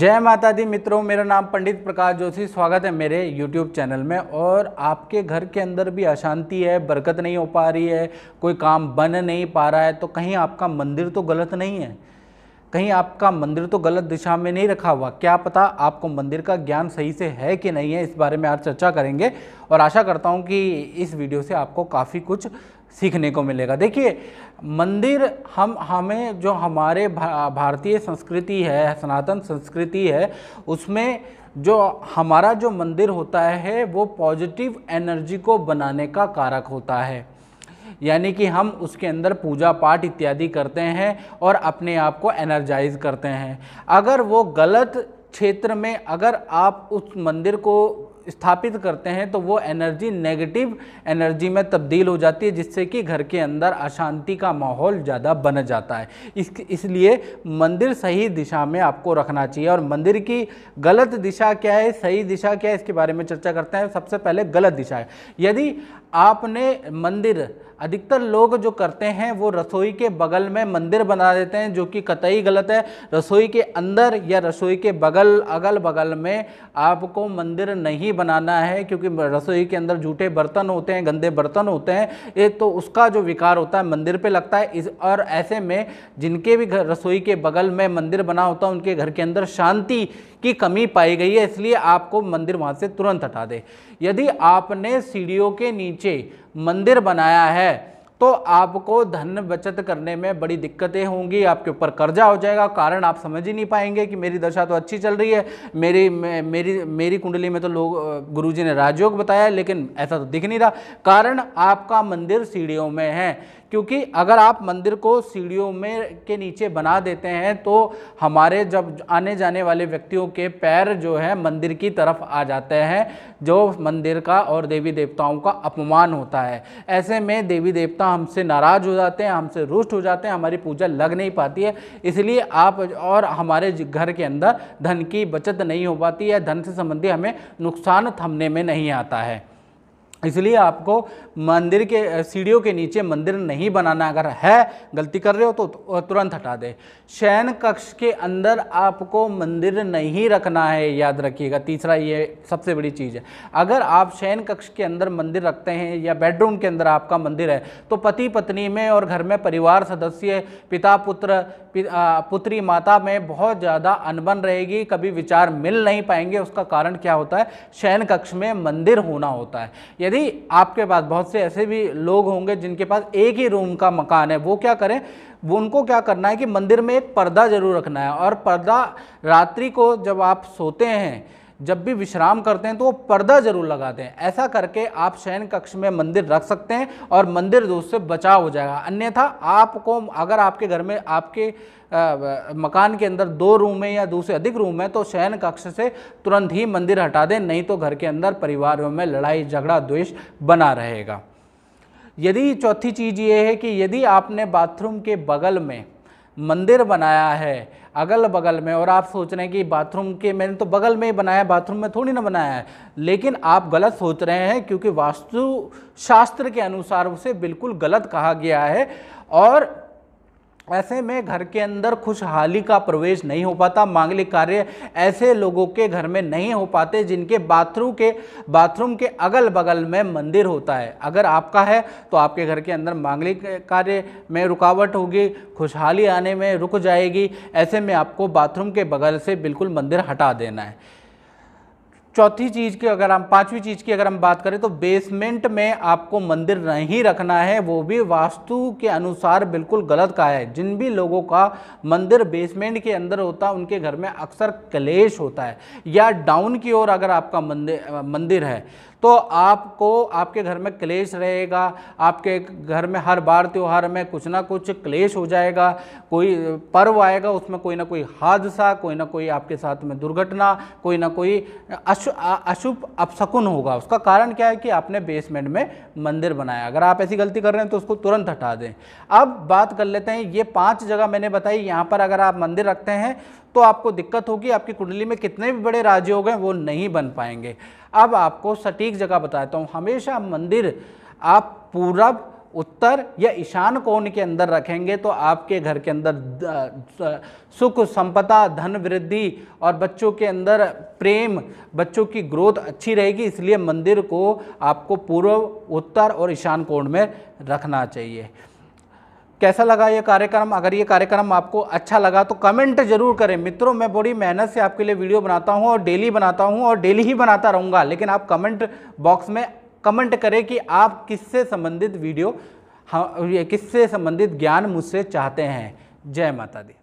जय माता दी मित्रों मेरा नाम पंडित प्रकाश जोशी स्वागत है मेरे YouTube चैनल में और आपके घर के अंदर भी अशांति है बरकत नहीं हो पा रही है कोई काम बन नहीं पा रहा है तो कहीं आपका मंदिर तो गलत नहीं है कहीं आपका मंदिर तो गलत दिशा में नहीं रखा हुआ क्या पता आपको मंदिर का ज्ञान सही से है कि नहीं है इस बारे में आज चर्चा करेंगे और आशा करता हूँ कि इस वीडियो से आपको काफ़ी कुछ सीखने को मिलेगा देखिए मंदिर हम हमें जो हमारे भा, भारतीय संस्कृति है सनातन संस्कृति है उसमें जो हमारा जो मंदिर होता है वो पॉजिटिव एनर्जी को बनाने का कारक होता है यानी कि हम उसके अंदर पूजा पाठ इत्यादि करते हैं और अपने आप को एनर्जाइज करते हैं अगर वो गलत क्षेत्र में अगर आप उस मंदिर को स्थापित करते हैं तो वो एनर्जी नेगेटिव एनर्जी में तब्दील हो जाती है जिससे कि घर के अंदर अशांति का माहौल ज़्यादा बन जाता है इस इसलिए मंदिर सही दिशा में आपको रखना चाहिए और मंदिर की गलत दिशा क्या है सही दिशा क्या है इसके बारे में चर्चा करते हैं सबसे पहले गलत दिशा है यदि आपने मंदिर अधिकतर लोग जो करते हैं वो रसोई के बगल में मंदिर बना देते हैं जो कि कतई गलत है रसोई के अंदर या रसोई के बगल अगल बगल में आपको मंदिर नहीं बनाना है क्योंकि रसोई के अंदर झूठे बर्तन होते हैं गंदे बर्तन होते हैं ये तो उसका जो विकार होता है मंदिर पे लगता है इस और ऐसे में जिनके भी घर रसोई के बगल में मंदिर बना होता है उनके घर के अंदर शांति की कमी पाई गई है इसलिए आपको मंदिर वहाँ से तुरंत हटा दे यदि आपने सीढ़ियों के नीचे नीचे मंदिर बनाया है तो आपको धन बचत करने में बड़ी दिक्कतें होंगी आपके ऊपर कर्जा हो जाएगा कारण आप समझ ही नहीं पाएंगे कि मेरी दशा तो अच्छी चल रही है मेरी मेरी मेरी कुंडली में तो लोग गुरुजी ने राजयोग बताया लेकिन ऐसा तो दिख नहीं रहा कारण आपका मंदिर सीढ़ियों में है क्योंकि अगर आप मंदिर को सीढ़ियों में के नीचे बना देते हैं तो हमारे जब आने जाने वाले व्यक्तियों के पैर जो है मंदिर की तरफ आ जाते हैं जो मंदिर का और देवी देवताओं का अपमान होता है ऐसे में देवी देवता हमसे नाराज़ हो जाते हैं हमसे रुष्ट हो जाते हैं हमारी पूजा लग नहीं पाती है इसलिए आप और हमारे घर के अंदर धन की बचत नहीं हो पाती है धन से संबंधी हमें नुकसान थमने में नहीं आता है इसलिए आपको मंदिर के सीढ़ियों के नीचे मंदिर नहीं बनाना अगर है गलती कर रहे हो तो, तो तुरंत हटा दे शयन कक्ष के अंदर आपको मंदिर नहीं रखना है याद रखिएगा तीसरा ये सबसे बड़ी चीज़ है अगर आप शयन कक्ष के अंदर मंदिर रखते हैं या बेडरूम के अंदर आपका मंदिर है तो पति पत्नी में और घर में परिवार सदस्य पिता पुत्र पि, आ, पुत्री माता में बहुत ज़्यादा अनबन रहेगी कभी विचार मिल नहीं पाएंगे उसका कारण क्या होता है शयन कक्ष में मंदिर होना होता है यदि आपके पास बहुत से ऐसे भी लोग होंगे जिनके पास एक ही रूम का मकान है वो क्या करें वो उनको क्या करना है कि मंदिर में एक पर्दा जरूर रखना है और पर्दा रात्रि को जब आप सोते हैं जब भी विश्राम करते हैं तो वो पर्दा जरूर लगाते हैं ऐसा करके आप शयन कक्ष में मंदिर रख सकते हैं और मंदिर दोष से बचाव हो जाएगा अन्यथा आपको अगर आपके घर में आपके आ, मकान के अंदर दो रूम है या दो से अधिक रूम है तो शयन कक्ष से तुरंत ही मंदिर हटा दें नहीं तो घर के अंदर परिवारों में लड़ाई झगड़ा द्वेष बना रहेगा यदि चौथी चीज़ ये है कि यदि आपने बाथरूम के बगल में मंदिर बनाया है अगल बगल में और आप सोच रहे हैं कि बाथरूम के मैंने तो बगल में ही बनाया बाथरूम में थोड़ी ना बनाया है लेकिन आप गलत सोच रहे हैं क्योंकि वास्तु शास्त्र के अनुसार उसे बिल्कुल गलत कहा गया है और ऐसे में घर के अंदर खुशहाली का प्रवेश नहीं हो पाता मांगलिक कार्य ऐसे लोगों के घर में नहीं हो पाते जिनके बाथरूम के बाथरूम के अगल बगल में मंदिर होता है अगर आपका है तो आपके घर के अंदर मांगलिक कार्य में रुकावट होगी खुशहाली आने में रुक जाएगी ऐसे में आपको बाथरूम के बगल से बिल्कुल मंदिर हटा देना है चौथी चीज़ की अगर हम पांचवी चीज़ की अगर हम बात करें तो बेसमेंट में आपको मंदिर नहीं रखना है वो भी वास्तु के अनुसार बिल्कुल गलत का है जिन भी लोगों का मंदिर बेसमेंट के अंदर होता है उनके घर में अक्सर क्लेश होता है या डाउन की ओर अगर आपका मंदिर मंदिर है तो आपको आपके घर में क्लेश रहेगा आपके घर में हर बार त्यौहार में कुछ ना कुछ क्लेश हो जाएगा कोई पर्व आएगा उसमें कोई ना कोई हादसा कोई ना कोई आपके साथ में दुर्घटना कोई ना कोई अश अशुभ अपशकुन होगा उसका कारण क्या है कि आपने बेसमेंट में मंदिर बनाया अगर आप ऐसी गलती कर रहे हैं तो उसको तुरंत हटा दें अब बात कर लेते हैं ये पांच जगह मैंने बताई यहाँ पर अगर आप मंदिर रखते हैं तो आपको दिक्कत होगी आपकी कुंडली में कितने भी बड़े राज्य हो गए वो नहीं बन पाएंगे अब आपको सटीक जगह बताता हूँ हमेशा मंदिर आप पूरब उत्तर या ईशान कोण के अंदर रखेंगे तो आपके घर के अंदर सुख संपदा धन वृद्धि और बच्चों के अंदर प्रेम बच्चों की ग्रोथ अच्छी रहेगी इसलिए मंदिर को आपको पूर्व उत्तर और ईशान कोण में रखना चाहिए कैसा लगा ये कार्यक्रम अगर ये कार्यक्रम आपको अच्छा लगा तो कमेंट जरूर करें मित्रों मैं बड़ी मेहनत से आपके लिए वीडियो बनाता हूँ और डेली बनाता हूँ और डेली ही बनाता रहूँगा लेकिन आप कमेंट बॉक्स में कमेंट करें कि आप किससे संबंधित वीडियो हाँ, किससे संबंधित ज्ञान मुझसे चाहते हैं जय माता दी